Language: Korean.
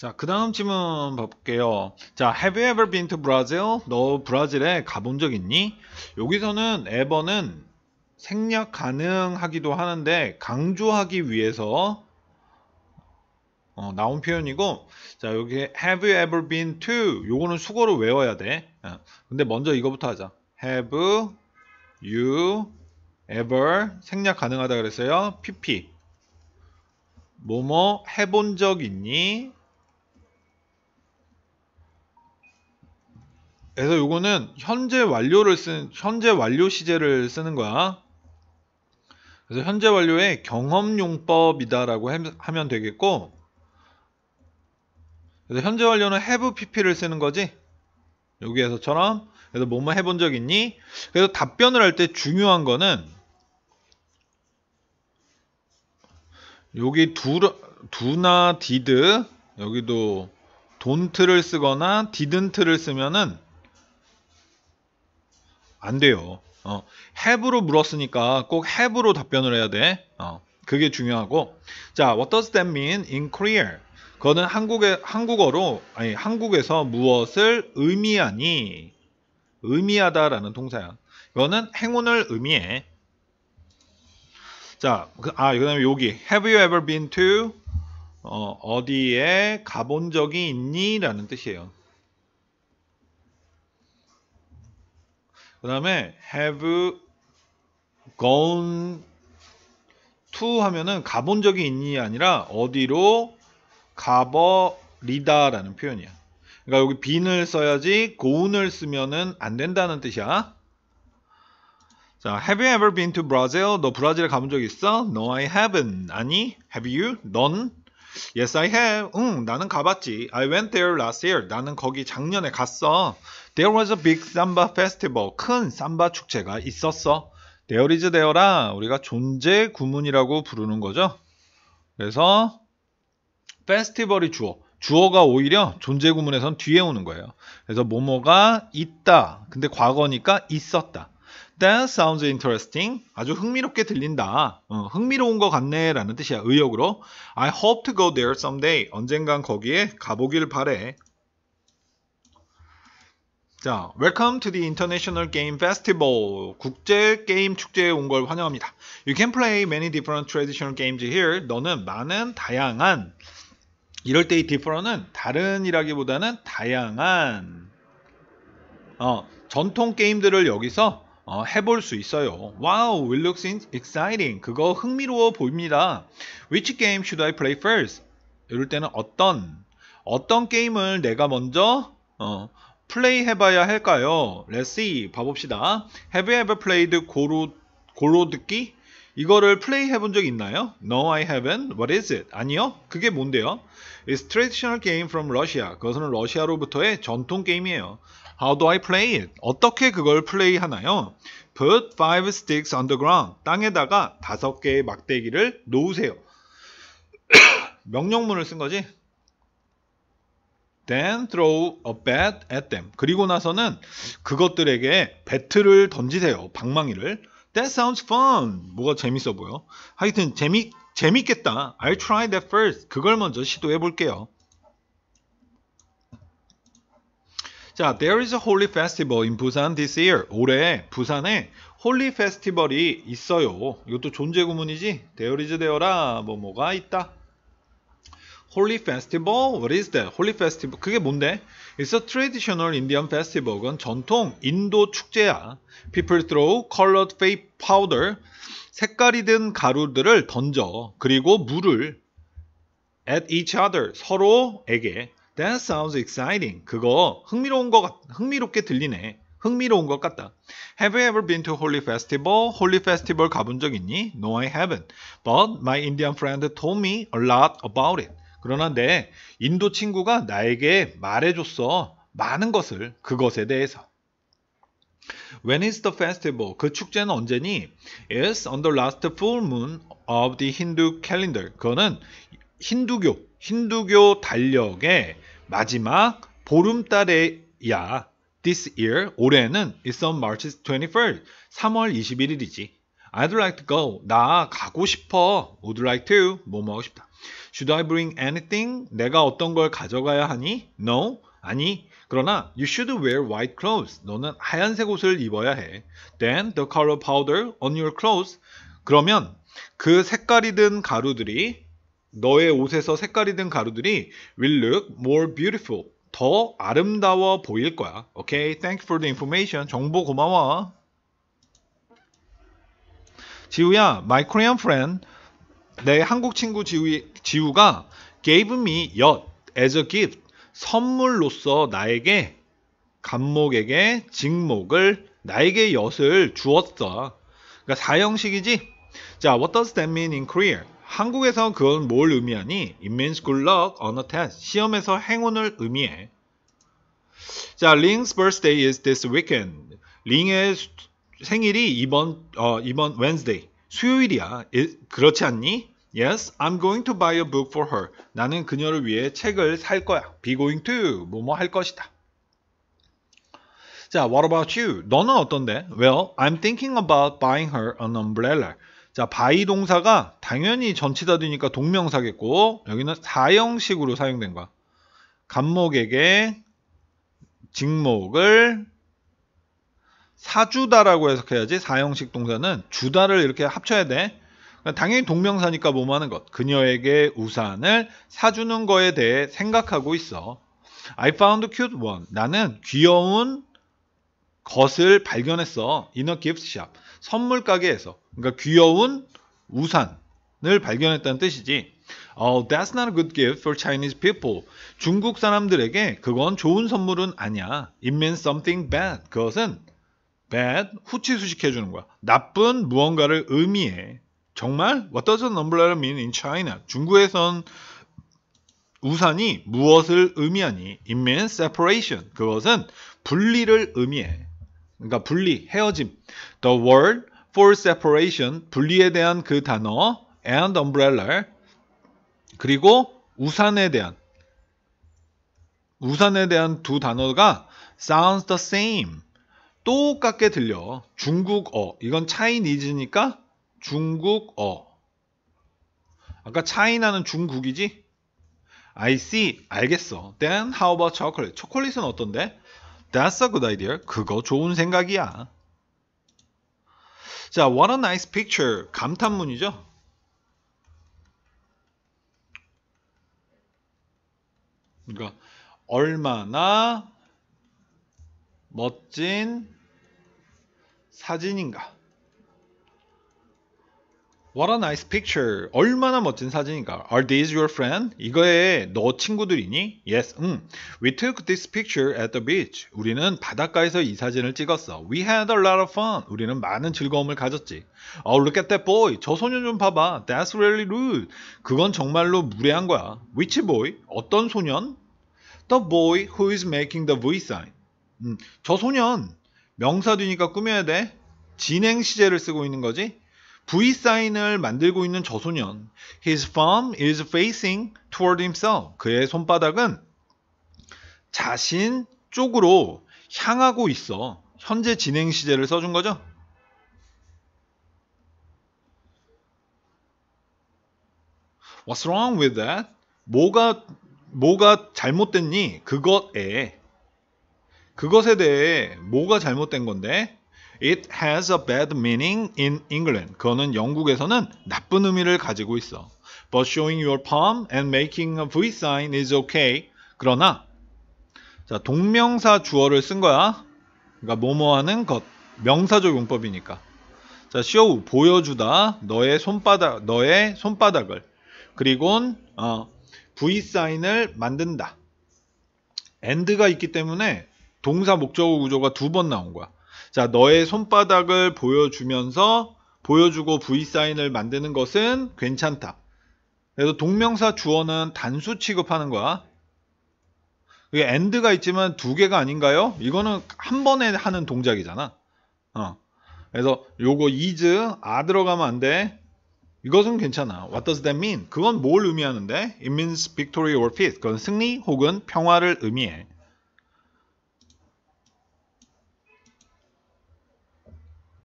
자, 그 다음 질문 볼게요. 자, have you ever been to Brazil? 너 브라질에 가본 적 있니? 여기서는 ever는 생략 가능하기도 하는데 강조하기 위해서 어, 나온 표현이고 자 여기 have you ever been to 요거는 수거로 외워야 돼 어, 근데 먼저 이거부터 하자 have you ever 생략 가능하다 그랬어요 pp 뭐뭐 해본 적 있니 그래서 요거는 현재 완료를 쓴 현재 완료 시제를 쓰는 거야. 그래서 현재 완료의 경험용법이다라고 하면 되겠고 그래서 현재 완료는 have pp를 쓰는 거지. 여기에서처럼 그래서 뭐뭐 뭐 해본 적 있니? 그래서 답변을 할 때 중요한 거는 여기 두, 두나 did 여기도 don't를 쓰거나 didn't를 쓰면은 안 돼요. 어, have로 물었으니까 꼭 have로 답변을 해야 돼. 어, 그게 중요하고. 자, what does that mean in Korea? 그거는 한국에, 한국어로, 아니, 한국에서 무엇을 의미하니? 의미하다라는 동사야. 이거는 행운을 의미해. 자, 그, 아, 그 다음에 여기. Have you ever been to? 어, 어디에 가본 적이 있니? 라는 뜻이에요. 그 다음에 have gone to 하면은 가본 적이 있니 아니라 어디로 가버리다라는 표현이야. 그러니까 여기 been을 써야지 gone을 쓰면은 안 된다는 뜻이야. 자, have you ever been to Brazil? 너 브라질에 가본 적 있어? No, I haven't. 아니, have you? n o 넌? Yes, I have. 응, 나는 가봤지. I went there last year. 나는 거기 작년에 갔어. There was a big samba festival. 큰 삼바 축제가 있었어. There is there라 우리가 존재 구문이라고 부르는 거죠. 그래서 페스티벌이 주어. 주어가 오히려 존재 구문에선 뒤에 오는 거예요. 그래서 뭐뭐가 있다. 근데 과거니까 있었다. That sounds interesting. 아주 흥미롭게 들린다. 어, 흥미로운 것 같네라는 뜻이야. 의역으로. I hope to go there someday. 언젠간 거기에 가보길 바래. 자, Welcome to the International Game Festival. 국제 게임 축제에 온 걸 환영합니다. You can play many different traditional games here. 너는 많은 다양한 이럴 때이 different은 다른이라기보다는 다양한 어, 전통 게임들을 여기서 어, 해볼 수 있어요. Wow, it looks exciting. 그거 흥미로워 보입니다. Which game should I play first? 이럴 때는 어떤 어떤 게임을 내가 먼저 어, 플레이 해봐야 할까요? Let's see. 봐봅시다. Have you ever played 고로 고로듣기? 이거를 플레이 해본 적 있나요? No, I haven't. What is it? 아니요. 그게 뭔데요? It's traditional game from Russia. 그것은 러시아로부터의 전통 게임이에요. How do I play it? 어떻게 그걸 플레이하나요? Put five sticks on the ground. 땅에다가 다섯 개의 막대기를 놓으세요. 명령문을 쓴 거지. Then throw a bat at them. 그리고 나서는 그것들에게 배트를 던지세요. 방망이를. That sounds fun. 뭐가 재밌어 보여? 하여튼 재미 재밌겠다. I'll try that first. 그걸 먼저 시도해 볼게요. 자, there is a holy festival in Busan this year. 올해 부산에 홀리 페스티벌이 있어요. 이것도 존재 구문이지. there is 되어라. 뭐 뭐가 있다. 홀리 페스티벌 what is that? 홀리 페스티벌 그게 뭔데? It's a traditional Indian festival. 그건 전통 인도 축제야. People throw colored fake powder 색깔이 든 가루들을 던져. 그리고 물을 at each other 서로에게 That sounds exciting. 그거 흥미로운 것 같, 흥미롭게 들리네. 흥미로운 것 같다. Have you ever been to Holy Festival? Holy Festival 가본 적 있니? No, I haven't. But my Indian friend told me a lot about it. 그러나 내 인도 친구가 나에게 말해줬어. 많은 것을 그것에 대해서. When is the festival? 그 축제는 언제니? It's on the last full moon of the Hindu calendar. 그거는 힌두교, 힌두교 달력에 마지막 보름달에야 this year 올해는 it's on March 21st 3월 21일이지 I'd like to go 나 가고 싶어 would like to 뭐 뭐하고 싶다 should I bring anything 내가 어떤 걸 가져가야 하니 no 아니 그러나 you should wear white clothes 너는 하얀색 옷을 입어야 해 then the color powder on your clothes 그러면 그 색깔이 든 가루들이 너의 옷에서 색깔이 든 가루들이 will look more beautiful. 더 아름다워 보일 거야. Okay? t h a n k you for the information. 정보 고마워. 지우야, my Korean friend, 내 한국 친구 지우, 지우가 gave me 엿 as a gift. 선물로서 나에게 감목에게 직목을 나에게 엿을 주었어. 그러니까 사형식이지. 자, what does that mean in Korea? 한국에서 그건 뭘 의미하니? It means good luck on a test. 시험에서 행운을 의미해. 자, Ling's birthday is this weekend. 링의 생일이 이번 어, 이번 Wednesday. 수요일이야. 이, 그렇지 않니? Yes, I'm going to buy a book for her. 나는 그녀를 위해 책을 살 거야. Be going to 뭐뭐 할 것이다. 자, what about you? 너는 어떤데? Well, I'm thinking about buying her an umbrella. 자, 바이 동사가 당연히 전치다 되니까 동명사겠고 여기는 사형식으로 사용된 거야. 감목에게 직목을 사주다라고 해석해야지 사형식 동사는 주다를 이렇게 합쳐야 돼. 그러니까 당연히 동명사니까 뭐뭐 하는 것. 그녀에게 우산을 사주는 거에 대해 생각하고 있어. I found cute one. 나는 귀여운 것을 발견했어. In a gift shop. 선물 가게에서 그러니까 귀여운 우산을 발견했다는 뜻이지. Oh, that's not a good gift for Chinese people. 중국 사람들에게 그건 좋은 선물은 아니야. It means something bad. 그것은 bad 후치수식 해주는 거야. 나쁜 무언가를 의미해. 정말 what does an umbrella mean in China? 중국에선 우산이 무엇을 의미하니? It means separation. 그것은 분리를 의미해. 그러니까 분리, 헤어짐. The word for separation, 분리에 대한 그 단어 and umbrella. 그리고 우산에 대한 우산에 대한 두 단어가 sounds the same. 똑같게 들려. 중국어. 이건 차이니즈니까 중국어. 아까 차이나는 중국이지? I see. 알겠어. Then how about chocolate? 초콜릿은 어떤데? That's a good idea. 그거 좋은 생각이야. 자, what a nice picture. 감탄문이죠. 그러니까 얼마나 멋진 사진인가. What a nice picture. 얼마나 멋진 사진인가. Are these your friend? 이거에 너 친구들이니? Yes. 음. We took this picture at the beach. 우리는 바닷가에서 이 사진을 찍었어. We had a lot of fun. 우리는 많은 즐거움을 가졌지. Oh, look at that boy. 저 소년 좀 봐봐. That's really rude. 그건 정말로 무례한 거야. Which boy? 어떤 소년? The boy who is making the V sign. 음. 저 소년 명사 뒤니까 꾸며야 돼. 진행 시제를 쓰고 있는 거지. V 사인을 만들고 있는 저 소년. His thumb is facing toward himself. 그의 손바닥은 자신 쪽으로 향하고 있어. 현재 진행 시제를 써준 거죠. What's wrong with that? 뭐가 뭐가 잘못됐니? 그것에 그것에 대해 뭐가 잘못된 건데? It has a bad meaning in England. 그거는 영국에서는 나쁜 의미를 가지고 있어. But showing your palm and making a V sign is okay. 그러나 자, 동명사 주어를 쓴 거야. 그러니까 뭐뭐 하는 것. 명사적 용법이니까. 자, show 보여주다. 너의 손바닥 너의 손바닥을 그리고 어, V s i g n 을 만든다. and가 있기 때문에 동사 목적어 구조가 두 번 나온 거야. 자, 너의 손바닥을 보여주면서 보여주고 V 사인을 만드는 것은 괜찮다. 그래서 동명사 주어는 단수 취급하는 거야. 그게 e 드가 있지만 두 개가 아닌가요? 이거는 한 번에 하는 동작이잖아. 어. 그래서 요거 is 아 들어가면 안 돼. 이것은 괜찮아. What does that mean? 그건 뭘 의미하는데? It means victory or peace. 그건 승리 혹은 평화를 의미해.